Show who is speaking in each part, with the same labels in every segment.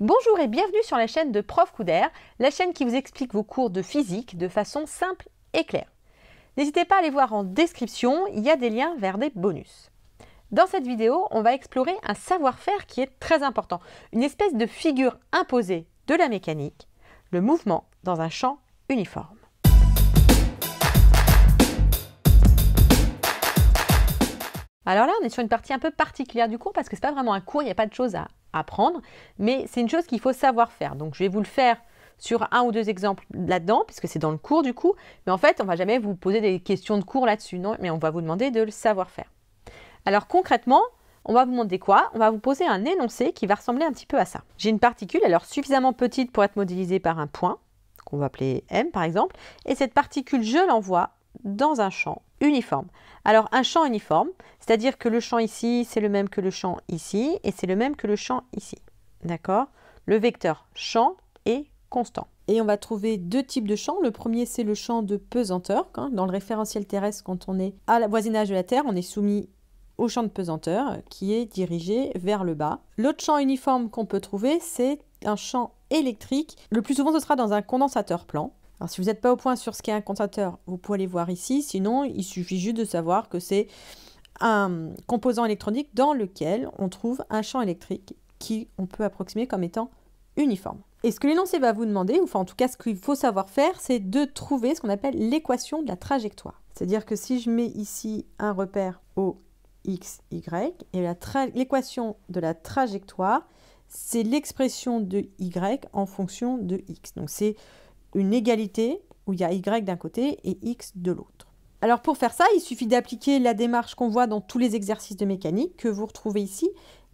Speaker 1: Bonjour et bienvenue sur la chaîne de Prof Couder, la chaîne qui vous explique vos cours de physique de façon simple et claire. N'hésitez pas à aller voir en description, il y a des liens vers des bonus. Dans cette vidéo, on va explorer un savoir-faire qui est très important, une espèce de figure imposée de la mécanique, le mouvement dans un champ uniforme. Alors là, on est sur une partie un peu particulière du cours parce que ce n'est pas vraiment un cours, il n'y a pas de choses à apprendre, mais c'est une chose qu'il faut savoir faire. Donc je vais vous le faire sur un ou deux exemples là-dedans, puisque c'est dans le cours du coup, mais en fait, on ne va jamais vous poser des questions de cours là-dessus, non, mais on va vous demander de le savoir faire. Alors concrètement, on va vous demander quoi On va vous poser un énoncé qui va ressembler un petit peu à ça. J'ai une particule, alors suffisamment petite pour être modélisée par un point, qu'on va appeler M par exemple, et cette particule, je l'envoie dans un champ uniforme. Alors un champ uniforme, c'est-à-dire que le champ ici, c'est le même que le champ ici, et c'est le même que le champ ici. D'accord Le vecteur champ est constant. Et on va trouver deux types de champs. Le premier, c'est le champ de pesanteur. Hein. Dans le référentiel terrestre, quand on est à la voisinage de la Terre, on est soumis au champ de pesanteur qui est dirigé vers le bas. L'autre champ uniforme qu'on peut trouver, c'est un champ électrique. Le plus souvent, ce sera dans un condensateur plan. Alors si vous n'êtes pas au point sur ce qu'est un contateur, vous pouvez aller voir ici. Sinon, il suffit juste de savoir que c'est un composant électronique dans lequel on trouve un champ électrique qui on peut approximer comme étant uniforme. Et ce que l'énoncé va vous demander, ou enfin en tout cas ce qu'il faut savoir faire, c'est de trouver ce qu'on appelle l'équation de la trajectoire. C'est-à-dire que si je mets ici un repère au X, Y, et l'équation de la trajectoire, c'est l'expression de Y en fonction de X. Donc c'est une égalité où il y a y d'un côté et x de l'autre. Alors pour faire ça, il suffit d'appliquer la démarche qu'on voit dans tous les exercices de mécanique que vous retrouvez ici,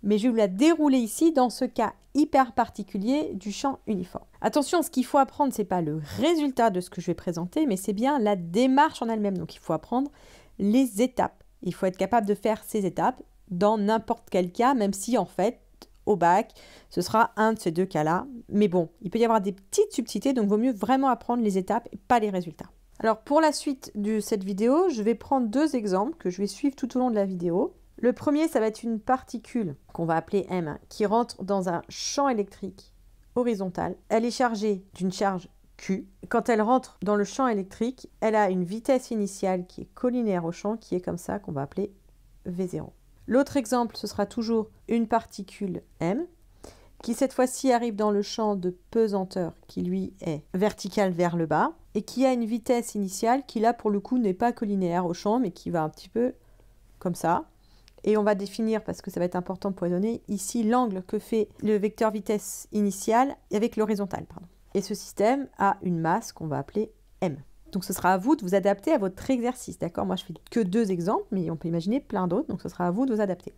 Speaker 1: mais je vais vous la dérouler ici dans ce cas hyper particulier du champ uniforme. Attention, ce qu'il faut apprendre, ce n'est pas le résultat de ce que je vais présenter, mais c'est bien la démarche en elle-même. Donc il faut apprendre les étapes. Il faut être capable de faire ces étapes dans n'importe quel cas, même si en fait, au bac. Ce sera un de ces deux cas-là. Mais bon, il peut y avoir des petites subtilités, donc vaut mieux vraiment apprendre les étapes et pas les résultats. Alors pour la suite de cette vidéo, je vais prendre deux exemples que je vais suivre tout au long de la vidéo. Le premier, ça va être une particule qu'on va appeler M, qui rentre dans un champ électrique horizontal. Elle est chargée d'une charge Q. Quand elle rentre dans le champ électrique, elle a une vitesse initiale qui est collinaire au champ, qui est comme ça qu'on va appeler V0. L'autre exemple, ce sera toujours une particule m qui cette fois-ci arrive dans le champ de pesanteur qui lui est vertical vers le bas et qui a une vitesse initiale qui là pour le coup n'est pas collinéaire au champ mais qui va un petit peu comme ça. Et on va définir, parce que ça va être important pour donner, ici l'angle que fait le vecteur vitesse initiale avec l'horizontale. Et ce système a une masse qu'on va appeler m. Donc ce sera à vous de vous adapter à votre exercice, d'accord Moi je fais que deux exemples, mais on peut imaginer plein d'autres, donc ce sera à vous de vous adapter.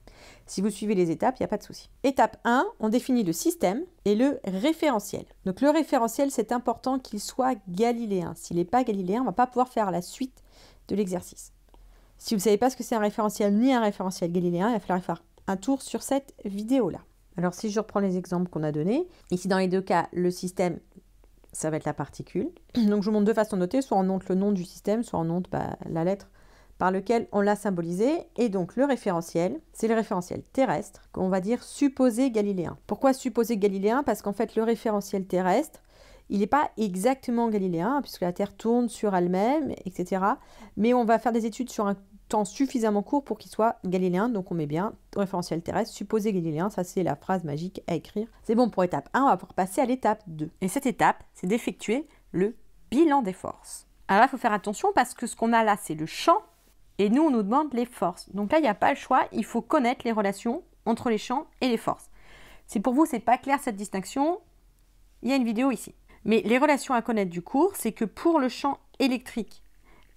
Speaker 1: Si vous suivez les étapes, il n'y a pas de souci. Étape 1, on définit le système et le référentiel. Donc le référentiel, c'est important qu'il soit galiléen. S'il n'est pas galiléen, on ne va pas pouvoir faire la suite de l'exercice. Si vous ne savez pas ce que c'est un référentiel ni un référentiel galiléen, il va falloir faire un tour sur cette vidéo-là. Alors si je reprends les exemples qu'on a donnés, ici dans les deux cas, le système ça va être la particule. Donc je vous montre deux façons de noter, soit on note le nom du système, soit on note bah, la lettre par lequel on l'a symbolisé. Et donc le référentiel, c'est le référentiel terrestre, qu'on va dire supposé galiléen. Pourquoi supposé galiléen Parce qu'en fait le référentiel terrestre, il n'est pas exactement galiléen, puisque la Terre tourne sur elle-même, etc. Mais on va faire des études sur un suffisamment court pour qu'il soit galiléen. Donc on met bien référentiel terrestre, supposé galiléen, ça c'est la phrase magique à écrire. C'est bon pour étape 1, on va pouvoir passer à l'étape 2. Et cette étape, c'est d'effectuer le bilan des forces. Alors là, il faut faire attention parce que ce qu'on a là, c'est le champ et nous, on nous demande les forces. Donc là, il n'y a pas le choix, il faut connaître les relations entre les champs et les forces. Si pour vous, c'est pas clair cette distinction, il y a une vidéo ici. Mais les relations à connaître du cours, c'est que pour le champ électrique,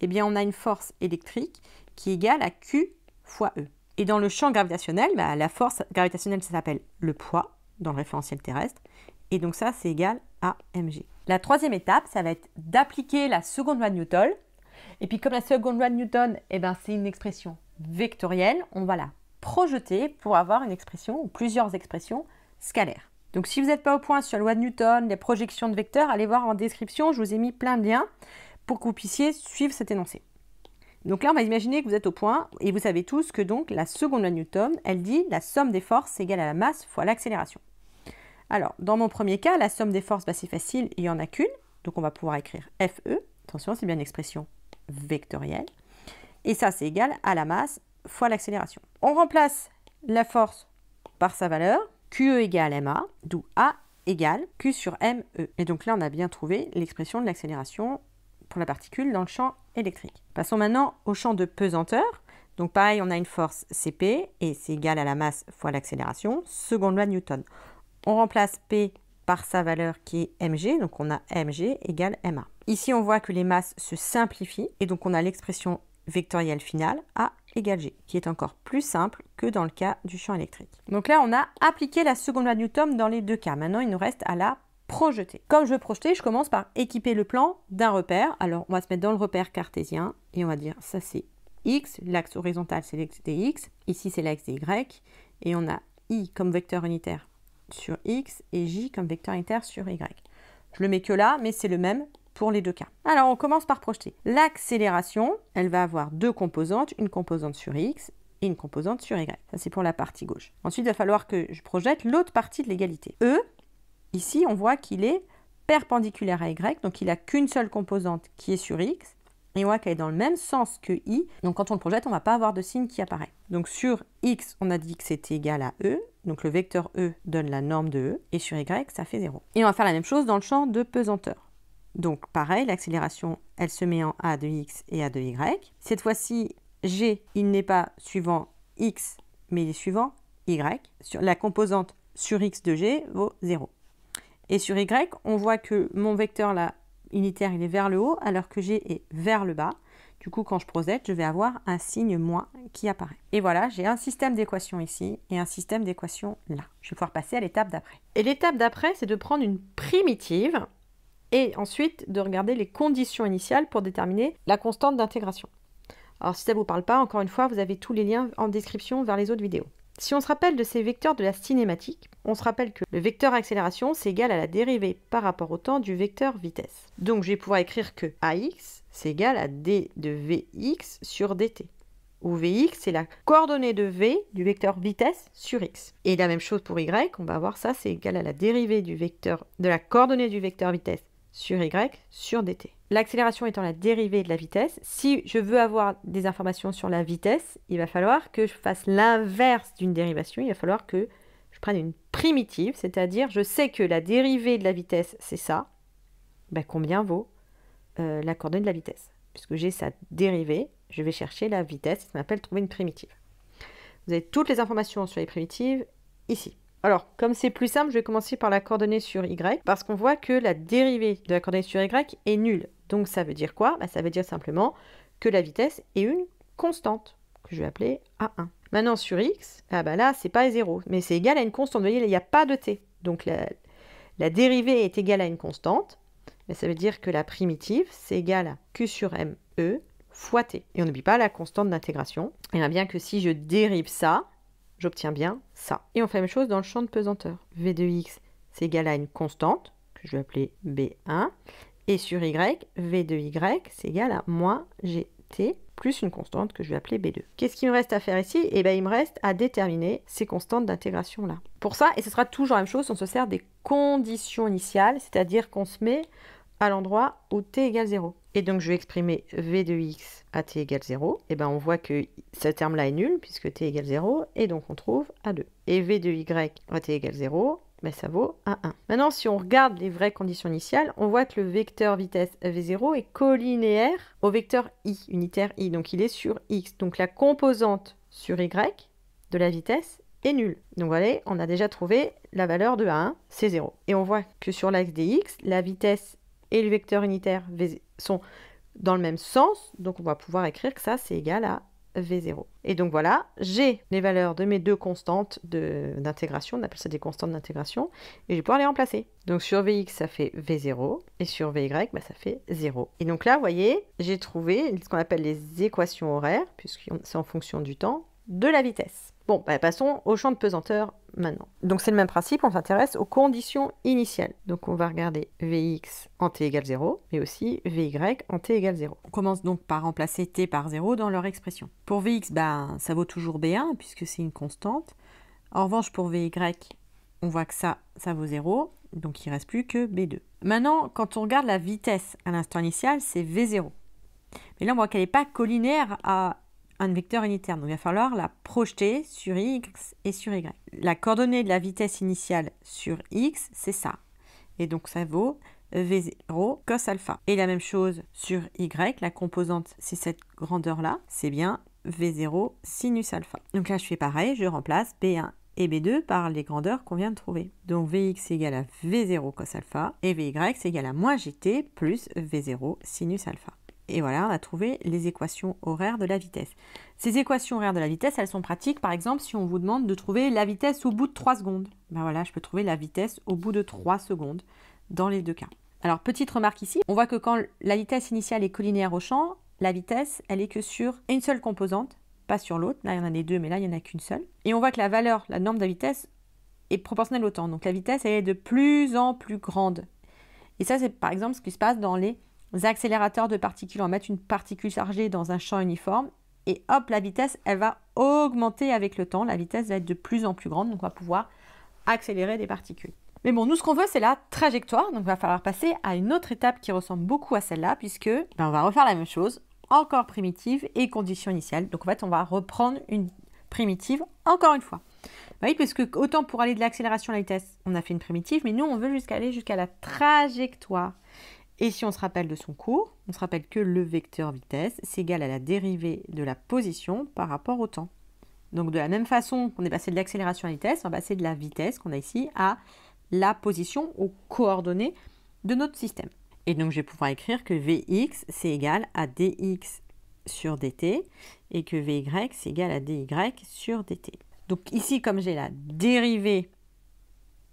Speaker 1: eh bien, on a une force électrique qui est égal à Q fois E. Et dans le champ gravitationnel, bah, la force gravitationnelle, ça s'appelle le poids dans le référentiel terrestre. Et donc ça, c'est égal à mg. La troisième étape, ça va être d'appliquer la seconde loi de Newton. Et puis comme la seconde loi de Newton, eh ben, c'est une expression vectorielle, on va la projeter pour avoir une expression ou plusieurs expressions scalaires. Donc si vous n'êtes pas au point sur la loi de Newton, les projections de vecteurs, allez voir en description, je vous ai mis plein de liens pour que vous puissiez suivre cet énoncé. Donc là, on va imaginer que vous êtes au point et vous savez tous que donc la seconde loi de Newton, elle dit la somme des forces égale à la masse fois l'accélération. Alors, dans mon premier cas, la somme des forces, bah, c'est facile, il n'y en a qu'une. Donc on va pouvoir écrire FE, attention, c'est bien une expression vectorielle. Et ça, c'est égal à la masse fois l'accélération. On remplace la force par sa valeur, QE égale MA, d'où A égale Q sur ME. Et donc là, on a bien trouvé l'expression de l'accélération pour la particule dans le champ électrique. Passons maintenant au champ de pesanteur. Donc pareil, on a une force CP et c'est égal à la masse fois l'accélération, seconde loi de Newton. On remplace P par sa valeur qui est mg, donc on a mg égale ma. Ici, on voit que les masses se simplifient et donc on a l'expression vectorielle finale A égale G, qui est encore plus simple que dans le cas du champ électrique. Donc là, on a appliqué la seconde loi de Newton dans les deux cas. Maintenant, il nous reste à la projeter. Comme je veux projeter, je commence par équiper le plan d'un repère. Alors, on va se mettre dans le repère cartésien et on va dire ça c'est x, l'axe horizontal c'est l'axe x, ici c'est l'axe y et on a i comme vecteur unitaire sur x et j comme vecteur unitaire sur y. Je le mets que là, mais c'est le même pour les deux cas. Alors, on commence par projeter. L'accélération, elle va avoir deux composantes, une composante sur x et une composante sur y. Ça, c'est pour la partie gauche. Ensuite, il va falloir que je projette l'autre partie de l'égalité. E, Ici, on voit qu'il est perpendiculaire à y, donc il n'a qu'une seule composante qui est sur x, et on voit qu'elle est dans le même sens que i, donc quand on le projette, on ne va pas avoir de signe qui apparaît. Donc sur x, on a dit que c'était égal à e, donc le vecteur e donne la norme de e, et sur y, ça fait 0. Et on va faire la même chose dans le champ de pesanteur. Donc pareil, l'accélération, elle se met en a de x et a de y. Cette fois-ci, g, il n'est pas suivant x, mais il est suivant y. Sur la composante sur x de g vaut 0. Et sur Y, on voit que mon vecteur là, unitaire, il est vers le haut, alors que G est vers le bas. Du coup, quand je projette, je vais avoir un signe moins qui apparaît. Et voilà, j'ai un système d'équations ici et un système d'équations là. Je vais pouvoir passer à l'étape d'après. Et l'étape d'après, c'est de prendre une primitive et ensuite de regarder les conditions initiales pour déterminer la constante d'intégration. Alors si ça ne vous parle pas, encore une fois, vous avez tous les liens en description vers les autres vidéos. Si on se rappelle de ces vecteurs de la cinématique, on se rappelle que le vecteur accélération, c'est égal à la dérivée par rapport au temps du vecteur vitesse. Donc je vais pouvoir écrire que AX, c'est égal à D de VX sur DT où Vx, c'est la coordonnée de V du vecteur vitesse sur X. Et la même chose pour Y, on va voir ça, c'est égal à la dérivée du vecteur, de la coordonnée du vecteur vitesse sur y sur dt. L'accélération étant la dérivée de la vitesse, si je veux avoir des informations sur la vitesse, il va falloir que je fasse l'inverse d'une dérivation, il va falloir que je prenne une primitive, c'est-à-dire je sais que la dérivée de la vitesse, c'est ça, ben, combien vaut euh, la coordonnée de la vitesse Puisque j'ai sa dérivée, je vais chercher la vitesse, ça m'appelle trouver une primitive. Vous avez toutes les informations sur les primitives ici. Alors, comme c'est plus simple, je vais commencer par la coordonnée sur y, parce qu'on voit que la dérivée de la coordonnée sur y est nulle. Donc ça veut dire quoi bah, Ça veut dire simplement que la vitesse est une constante, que je vais appeler A1. Maintenant, sur x, ah bah là, c'est pas 0, mais c'est égal à une constante. Vous voyez, il n'y a pas de t. Donc la, la, dérivée est égale à une constante. Mais ça veut dire que la primitive, c'est égal à q sur m, e, fois t. Et on n'oublie pas la constante d'intégration. Et bien que si je dérive ça, j'obtiens bien ça. Et on fait la même chose dans le champ de pesanteur. V de x, c'est égal à une constante, que je vais appeler B1. Et sur y, V de y, c'est égal à moins gt plus une constante que je vais appeler B2. Qu'est-ce qu'il me reste à faire ici Eh bien, il me reste à déterminer ces constantes d'intégration-là. Pour ça, et ce sera toujours la même chose, on se sert des conditions initiales, c'est-à-dire qu'on se met à l'endroit où t égale 0 et donc je vais exprimer v de x à t égale 0, et ben on voit que ce terme-là est nul puisque t égale 0, et donc on trouve a2. Et v de y à t égale 0, ben ça vaut a1. Maintenant, si on regarde les vraies conditions initiales, on voit que le vecteur vitesse v0 est collinéaire au vecteur i, unitaire i, donc il est sur x. Donc la composante sur y de la vitesse est nulle. Donc voilà, on a déjà trouvé la valeur de a1, c'est 0. Et on voit que sur l'axe dx, la vitesse et le vecteur unitaire sont dans le même sens, donc on va pouvoir écrire que ça c'est égal à V0. Et donc voilà, j'ai les valeurs de mes deux constantes d'intégration, on appelle ça des constantes d'intégration, et je vais pouvoir les remplacer. Donc sur Vx, ça fait V0, et sur Vy, bah, ça fait 0. Et donc là, vous voyez, j'ai trouvé ce qu'on appelle les équations horaires, puisque c'est en fonction du temps, de la vitesse. Bon, bah, passons au champ de pesanteur maintenant. Donc c'est le même principe, on s'intéresse aux conditions initiales. Donc on va regarder Vx en t égale 0, mais aussi Vy en t égale 0. On commence donc par remplacer t par 0 dans leur expression. Pour Vx, ben ça vaut toujours B1 puisque c'est une constante. En revanche, pour Vy, on voit que ça, ça vaut 0, donc il ne reste plus que B2. Maintenant, quand on regarde la vitesse à l'instant initial, c'est V0. Mais là, on voit qu'elle n'est pas collinaire à un vecteur unitaire. Donc il va falloir la projeter sur x et sur y. La coordonnée de la vitesse initiale sur x, c'est ça. Et donc ça vaut v0 cos alpha. Et la même chose sur y, la composante c'est cette grandeur-là, c'est bien v0 sinus alpha. Donc là je fais pareil, je remplace b1 et b2 par les grandeurs qu'on vient de trouver. Donc vx égale à v0 cos alpha et vy égale à moins gt plus v0 sinus alpha. Et voilà, on a trouvé les équations horaires de la vitesse. Ces équations horaires de la vitesse, elles sont pratiques, par exemple, si on vous demande de trouver la vitesse au bout de 3 secondes. Ben voilà, je peux trouver la vitesse au bout de 3 secondes dans les deux cas. Alors, petite remarque ici, on voit que quand la vitesse initiale est collinéaire au champ, la vitesse, elle est que sur une seule composante, pas sur l'autre. Là, il y en a des deux, mais là, il n'y en a qu'une seule. Et on voit que la valeur, la norme de la vitesse, est proportionnelle au temps. Donc, la vitesse, elle est de plus en plus grande. Et ça, c'est par exemple ce qui se passe dans les accélérateurs de particules. On va mettre une particule chargée dans un champ uniforme et hop, la vitesse, elle va augmenter avec le temps. La vitesse va être de plus en plus grande, donc on va pouvoir accélérer des particules. Mais bon, nous, ce qu'on veut, c'est la trajectoire. Donc, il va falloir passer à une autre étape qui ressemble beaucoup à celle-là, puisque ben, on va refaire la même chose, encore primitive et condition initiale. Donc, en fait, on va reprendre une primitive encore une fois. Ben oui, puisque autant pour aller de l'accélération à la vitesse, on a fait une primitive, mais nous, on veut aller jusqu'à la trajectoire. Et si on se rappelle de son cours, on se rappelle que le vecteur vitesse, s'égale à la dérivée de la position par rapport au temps. Donc de la même façon qu'on est passé de l'accélération à la vitesse, on va passer de la vitesse qu'on a ici à la position aux coordonnées de notre système. Et donc je vais pouvoir écrire que Vx c'est égal à dx sur dt et que Vy c'est égal à dy sur dt. Donc ici comme j'ai la dérivée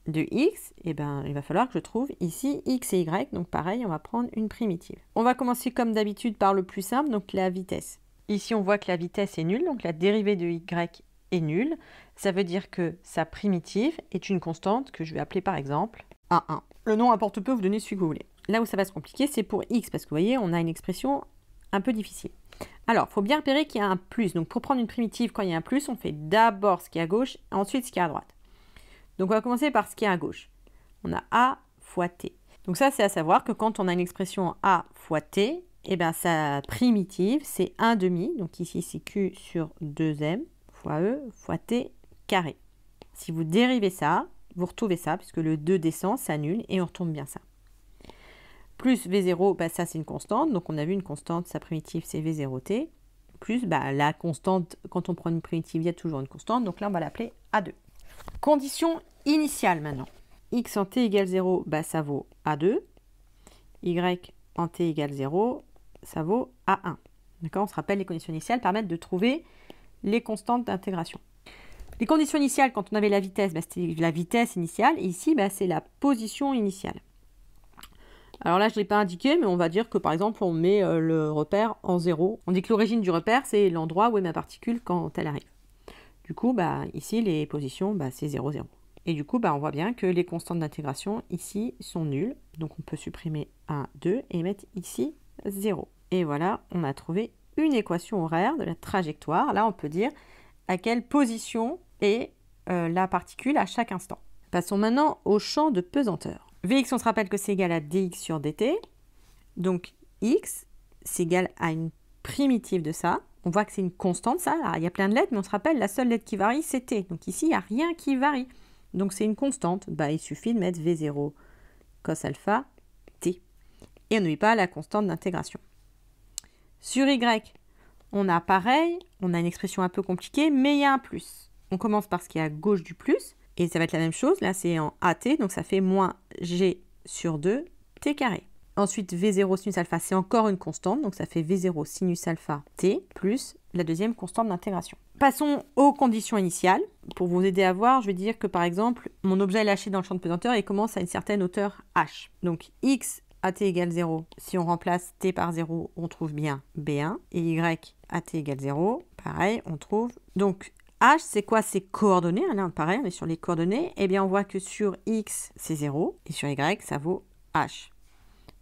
Speaker 1: de x, eh ben, il va falloir que je trouve ici x et y. Donc pareil, on va prendre une primitive. On va commencer comme d'habitude par le plus simple, donc la vitesse. Ici, on voit que la vitesse est nulle, donc la dérivée de y est nulle. Ça veut dire que sa primitive est une constante que je vais appeler par exemple A1. Le nom importe peu, vous donnez celui que vous voulez. Là où ça va se compliquer, c'est pour x, parce que vous voyez, on a une expression un peu difficile. Alors, il faut bien repérer qu'il y a un plus. Donc, pour prendre une primitive, quand il y a un plus, on fait d'abord ce qui est à gauche, ensuite ce qui est à droite. Donc on va commencer par ce qui est à gauche. On a A fois T. Donc ça, c'est à savoir que quand on a une expression A fois T, et eh bien, sa primitive, c'est 1 demi. Donc ici, c'est Q sur 2M fois E fois T carré. Si vous dérivez ça, vous retrouvez ça, puisque le 2 descend, s'annule, et on retombe bien ça. Plus V0, bah, ça c'est une constante, donc on a vu une constante, sa primitive c'est V0T. Plus bah, la constante, quand on prend une primitive, il y a toujours une constante, donc là on va l'appeler A2. Condition initiale maintenant. x en t égale 0, bah, ça vaut A2. y en t égale 0, ça vaut A1. D'accord On se rappelle, les conditions initiales permettent de trouver les constantes d'intégration. Les conditions initiales, quand on avait la vitesse, bah, c'était la vitesse initiale. Et ici, bah, c'est la position initiale. Alors là, je ne l'ai pas indiqué, mais on va dire que par exemple, on met euh, le repère en 0. On dit que l'origine du repère, c'est l'endroit où est ma particule quand elle arrive. Du coup, bah, ici, les positions, bah, c'est 0, 0. Et du coup, bah, on voit bien que les constantes d'intégration ici sont nulles. Donc on peut supprimer 1, 2 et mettre ici 0. Et voilà, on a trouvé une équation horaire de la trajectoire. Là, on peut dire à quelle position est euh, la particule à chaque instant. Passons maintenant au champ de pesanteur. Vx, on se rappelle que c'est égal à dx sur dt. Donc x, c'est égal à une primitive de ça. On voit que c'est une constante, ça. il y a plein de lettres, mais on se rappelle, la seule lettre qui varie, c'est T. Donc ici, il n'y a rien qui varie. Donc c'est une constante. Bah, il suffit de mettre V0 cos alpha T. Et on n'oublie pas la constante d'intégration. Sur Y, on a pareil, on a une expression un peu compliquée, mais il y a un plus. On commence par ce qui est à gauche du plus, et ça va être la même chose. Là, c'est en AT, donc ça fait moins G sur 2 T carré. Ensuite, V0 sin alpha, c'est encore une constante, donc ça fait V0 sin alpha t plus la deuxième constante d'intégration. Passons aux conditions initiales. Pour vous aider à voir, je vais dire que par exemple, mon objet est lâché dans le champ de pesanteur et commence à une certaine hauteur h. Donc x t égale 0, si on remplace t par 0, on trouve bien b1. Et y t égale 0, pareil, on trouve. Donc h, c'est quoi C'est coordonnées hein, Là, pareil, on est sur les coordonnées. Eh bien, on voit que sur x, c'est 0 et sur y, ça vaut h.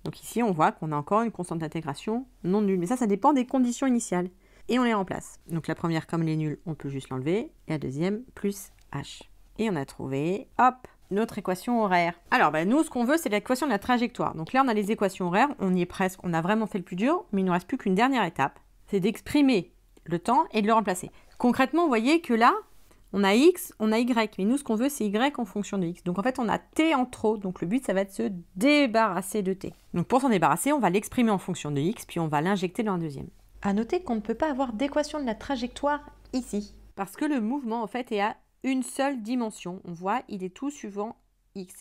Speaker 1: Donc ici, on voit qu'on a encore une constante d'intégration non nulle. Mais ça, ça dépend des conditions initiales. Et on les remplace. Donc la première, comme elle est nulle, on peut juste l'enlever. Et la deuxième, plus h. Et on a trouvé, hop, notre équation horaire. Alors, ben, nous, ce qu'on veut, c'est l'équation de la trajectoire. Donc là, on a les équations horaires. On y est presque. On a vraiment fait le plus dur. Mais il ne nous reste plus qu'une dernière étape. C'est d'exprimer le temps et de le remplacer. Concrètement, vous voyez que là, on a x, on a y, mais nous ce qu'on veut c'est y en fonction de x. Donc en fait on a t en trop, donc le but ça va être de se débarrasser de t. Donc pour s'en débarrasser, on va l'exprimer en fonction de x, puis on va l'injecter dans un deuxième. A noter qu'on ne peut pas avoir d'équation de la trajectoire ici. Parce que le mouvement en fait est à une seule dimension. On voit, il est tout suivant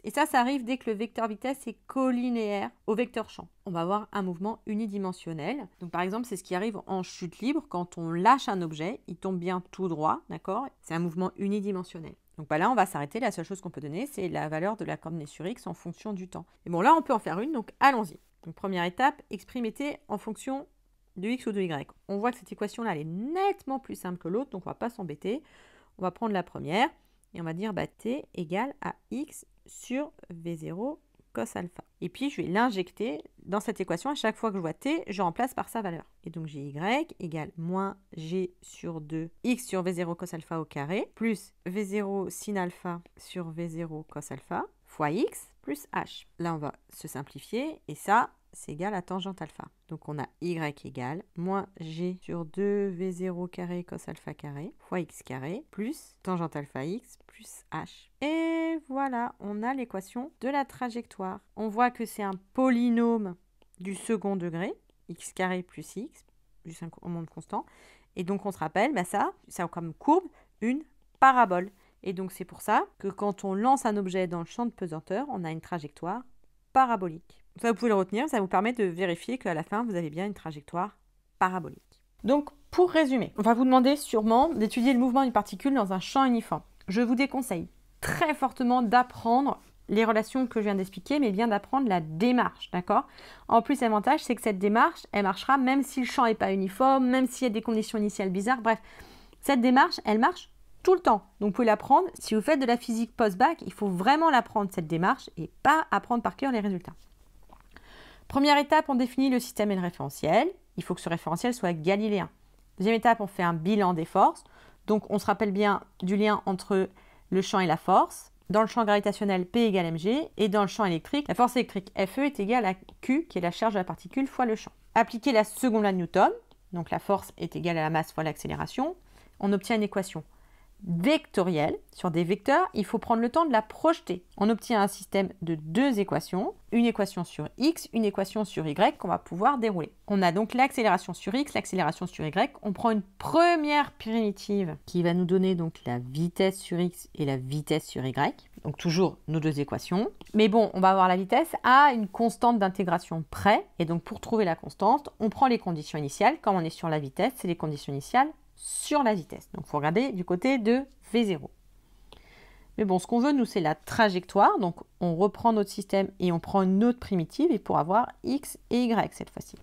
Speaker 1: et ça, ça arrive dès que le vecteur vitesse est collinéaire au vecteur champ. On va avoir un mouvement unidimensionnel. Donc par exemple, c'est ce qui arrive en chute libre quand on lâche un objet, il tombe bien tout droit, d'accord C'est un mouvement unidimensionnel. Donc bah là, on va s'arrêter. La seule chose qu'on peut donner, c'est la valeur de la coordonnée sur x en fonction du temps. Et bon, là, on peut en faire une, donc allons-y. Donc première étape, exprimer t en fonction de x ou de y. On voit que cette équation-là, elle est nettement plus simple que l'autre, donc on ne va pas s'embêter. On va prendre la première et on va dire bah, t égale à x sur V0 cos alpha. Et puis, je vais l'injecter dans cette équation. À chaque fois que je vois t, je remplace par sa valeur. Et donc, j'ai y égale moins g sur 2 x sur v0 cos alpha au carré plus v0 sin alpha sur v0 cos alpha fois x plus h. Là, on va se simplifier. Et ça, c'est égal à tangente alpha. Donc on a y égale moins g sur 2v0 carré cos alpha carré fois x carré plus tangente alpha x plus h. Et voilà, on a l'équation de la trajectoire. On voit que c'est un polynôme du second degré, x carré plus x, du un monde constant. Et donc on se rappelle, bah, ça, ça a comme courbe une parabole. Et donc c'est pour ça que quand on lance un objet dans le champ de pesanteur, on a une trajectoire parabolique. Ça, vous pouvez le retenir, ça vous permet de vérifier qu'à la fin, vous avez bien une trajectoire parabolique. Donc, pour résumer, on va vous demander sûrement d'étudier le mouvement d'une particule dans un champ uniforme. Je vous déconseille très fortement d'apprendre les relations que je viens d'expliquer, mais bien d'apprendre la démarche, d'accord En plus, l'avantage, c'est que cette démarche, elle marchera même si le champ n'est pas uniforme, même s'il y a des conditions initiales bizarres, bref. Cette démarche, elle marche tout le temps. Donc, vous pouvez l'apprendre. Si vous faites de la physique post-bac, il faut vraiment l'apprendre, cette démarche, et pas apprendre par cœur les résultats. Première étape, on définit le système et le référentiel. Il faut que ce référentiel soit galiléen. Deuxième étape, on fait un bilan des forces. Donc, on se rappelle bien du lien entre le champ et la force. Dans le champ gravitationnel, P égale mg. Et dans le champ électrique, la force électrique Fe est égale à Q, qui est la charge de la particule, fois le champ. Appliquer la seconde loi de Newton, donc la force est égale à la masse fois l'accélération, on obtient une équation vectorielle sur des vecteurs, il faut prendre le temps de la projeter. On obtient un système de deux équations, une équation sur x, une équation sur y qu'on va pouvoir dérouler. On a donc l'accélération sur x, l'accélération sur y. On prend une première primitive qui va nous donner donc la vitesse sur x et la vitesse sur y. Donc toujours nos deux équations. Mais bon, on va avoir la vitesse à une constante d'intégration près. Et donc pour trouver la constante, on prend les conditions initiales. Comme on est sur la vitesse, c'est les conditions initiales sur la vitesse. Donc, il faut regarder du côté de V0. Mais bon, ce qu'on veut, nous, c'est la trajectoire. Donc, on reprend notre système et on prend une autre primitive et pour avoir x et y cette fois-ci.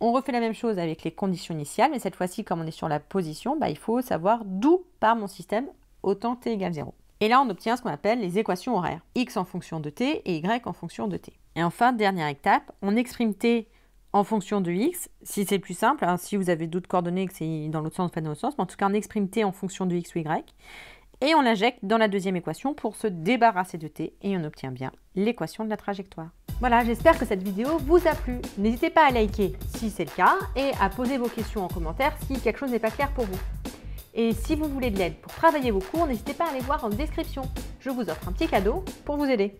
Speaker 1: On refait la même chose avec les conditions initiales, mais cette fois-ci, comme on est sur la position, bah, il faut savoir d'où part mon système autant t égale 0. Et là, on obtient ce qu'on appelle les équations horaires, x en fonction de t et y en fonction de t. Et enfin, dernière étape, on exprime t en fonction de x, si c'est plus simple, hein, si vous avez d'autres coordonnées que c'est dans l'autre sens, pas dans l'autre sens, mais en tout cas on exprime t en fonction de x ou y, et on l'injecte dans la deuxième équation pour se débarrasser de t, et on obtient bien l'équation de la trajectoire. Voilà, j'espère que cette vidéo vous a plu. N'hésitez pas à liker si c'est le cas, et à poser vos questions en commentaire si quelque chose n'est pas clair pour vous. Et si vous voulez de l'aide pour travailler vos cours, n'hésitez pas à aller voir en description. Je vous offre un petit cadeau pour vous aider.